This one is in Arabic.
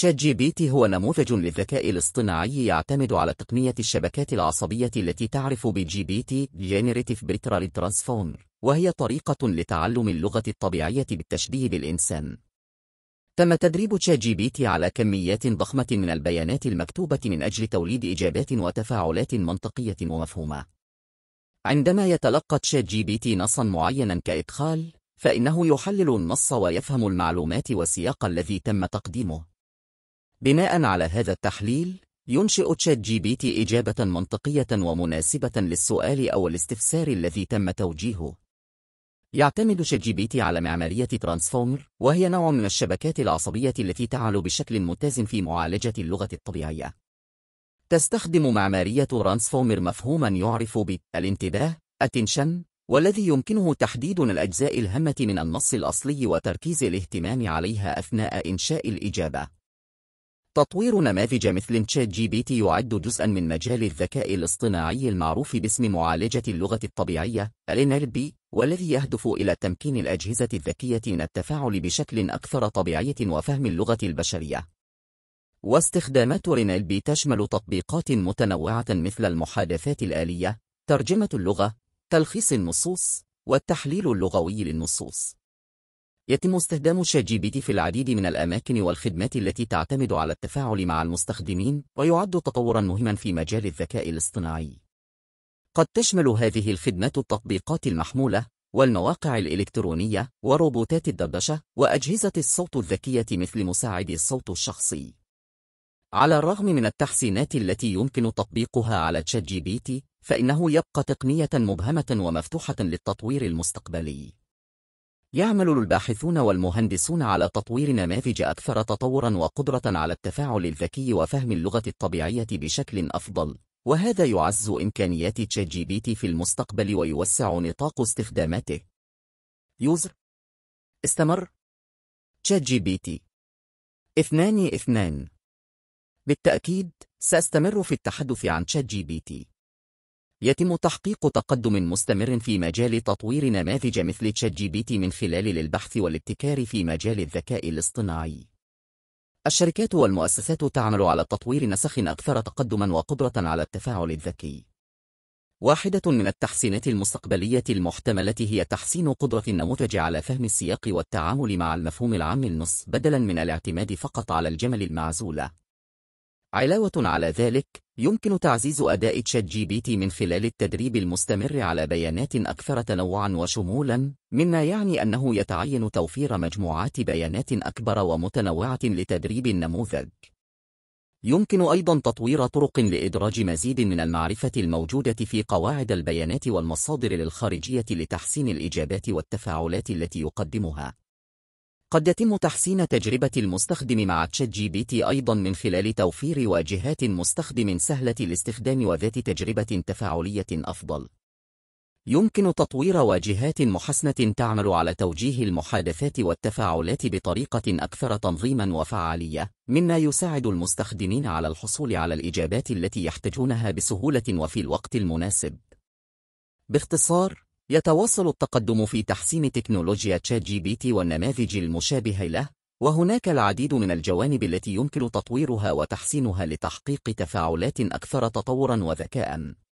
شات جي بي تي هو نموذج للذكاء الاصطناعي يعتمد على تقنية الشبكات العصبية التي تعرف بجي بي تي جينيريتيف بريترال ترانسفورمر وهي طريقة لتعلم اللغة الطبيعية بالتشبيه بالإنسان تم تدريب تشات جي بي تي على كميات ضخمة من البيانات المكتوبة من أجل توليد إجابات وتفاعلات منطقية ومفهومة عندما يتلقى تشات جي بي تي نصا معينا كإدخال فإنه يحلل النص ويفهم المعلومات والسياق الذي تم تقديمه بناء على هذا التحليل ينشئ تشات جي بي تي إجابة منطقية ومناسبة للسؤال أو الاستفسار الذي تم توجيهه. يعتمد شات جي بي تي على معمارية ترانسفورمر وهي نوع من الشبكات العصبية التي تعمل بشكل متزن في معالجة اللغة الطبيعية. تستخدم معمارية ترانسفورمر مفهوما يعرف بالانتباه attention والذي يمكنه تحديد الأجزاء الهامة من النص الأصلي وتركيز الاهتمام عليها أثناء إنشاء الإجابة. تطوير نماذج مثل تشات جي بي تي يعد جزءا من مجال الذكاء الاصطناعي المعروف باسم معالجة اللغة الطبيعية LNLP والذي يهدف إلى تمكين الأجهزة الذكية من التفاعل بشكل أكثر طبيعية وفهم اللغة البشرية واستخدامات NLP تشمل تطبيقات متنوعة مثل المحادثات الآلية، ترجمة اللغة، تلخيص النصوص، والتحليل اللغوي للنصوص يتم استخدام شات جي بي تي في العديد من الأماكن والخدمات التي تعتمد على التفاعل مع المستخدمين ويعد تطورا مهما في مجال الذكاء الاصطناعي. قد تشمل هذه الخدمات التطبيقات المحمولة والمواقع الإلكترونية وروبوتات الدردشة وأجهزة الصوت الذكية مثل مساعد الصوت الشخصي. على الرغم من التحسينات التي يمكن تطبيقها على تشات جي بي تي، فإنه يبقى تقنية مبهمة ومفتوحة للتطوير المستقبلي. يعمل الباحثون والمهندسون على تطوير نماذج أكثر تطورا وقدرة على التفاعل الذكي وفهم اللغة الطبيعية بشكل أفضل وهذا يعز إمكانيات تشات جي بي تي في المستقبل ويوسع نطاق استخداماته يوزر استمر تشات جي بي تي اثنان اثنان بالتأكيد سأستمر في التحدث عن تشات جي بي تي يتم تحقيق تقدم مستمر في مجال تطوير نماذج مثل تشات جي بي تي من خلال البحث والابتكار في مجال الذكاء الاصطناعي. الشركات والمؤسسات تعمل على تطوير نسخ أكثر تقدما وقدرة على التفاعل الذكي. واحدة من التحسينات المستقبلية المحتملة هي تحسين قدرة النموذج على فهم السياق والتعامل مع المفهوم العام النص بدلا من الاعتماد فقط على الجمل المعزولة. علاوة على ذلك، يمكن تعزيز أداء تشات جي بي تي من خلال التدريب المستمر على بيانات أكثر تنوعا وشمولا مما يعني أنه يتعين توفير مجموعات بيانات أكبر ومتنوعة لتدريب النموذج يمكن أيضا تطوير طرق لإدراج مزيد من المعرفة الموجودة في قواعد البيانات والمصادر الخارجية لتحسين الإجابات والتفاعلات التي يقدمها قد يتم تحسين تجربة المستخدم مع تشات جي بي تي أيضا من خلال توفير واجهات مستخدم سهلة الاستخدام وذات تجربة تفاعلية أفضل. يمكن تطوير واجهات محسنة تعمل على توجيه المحادثات والتفاعلات بطريقة أكثر تنظيما وفعالية، مما يساعد المستخدمين على الحصول على الإجابات التي يحتاجونها بسهولة وفي الوقت المناسب. باختصار، يتواصل التقدم في تحسين تكنولوجيا تشات جي بي تي والنماذج المشابهة له، وهناك العديد من الجوانب التي يمكن تطويرها وتحسينها لتحقيق تفاعلات أكثر تطورا وذكاء.